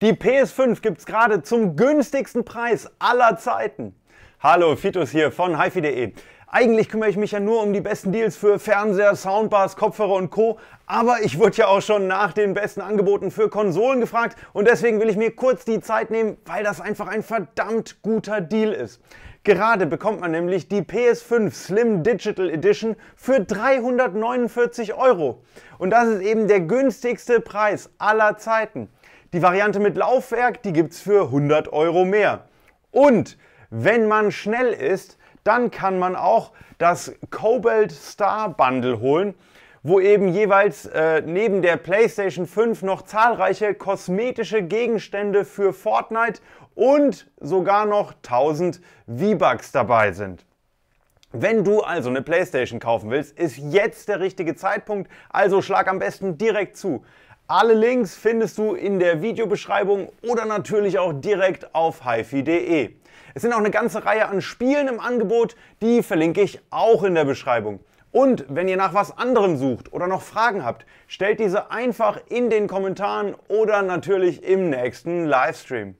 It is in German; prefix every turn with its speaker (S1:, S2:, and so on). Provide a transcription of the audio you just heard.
S1: Die PS5 gibt's gerade zum günstigsten Preis aller Zeiten. Hallo, Fitus hier von hifi.de. Eigentlich kümmere ich mich ja nur um die besten Deals für Fernseher, Soundbars, Kopfhörer und Co. Aber ich wurde ja auch schon nach den besten Angeboten für Konsolen gefragt und deswegen will ich mir kurz die Zeit nehmen, weil das einfach ein verdammt guter Deal ist. Gerade bekommt man nämlich die PS5 Slim Digital Edition für 349 Euro. Und das ist eben der günstigste Preis aller Zeiten. Die Variante mit Laufwerk, die gibt es für 100 Euro mehr. Und wenn man schnell ist, dann kann man auch das Cobalt Star Bundle holen, wo eben jeweils äh, neben der PlayStation 5 noch zahlreiche kosmetische Gegenstände für Fortnite und sogar noch 1000 V-Bucks dabei sind. Wenn du also eine PlayStation kaufen willst, ist jetzt der richtige Zeitpunkt, also schlag am besten direkt zu. Alle Links findest du in der Videobeschreibung oder natürlich auch direkt auf hifi.de. Es sind auch eine ganze Reihe an Spielen im Angebot, die verlinke ich auch in der Beschreibung. Und wenn ihr nach was anderem sucht oder noch Fragen habt, stellt diese einfach in den Kommentaren oder natürlich im nächsten Livestream.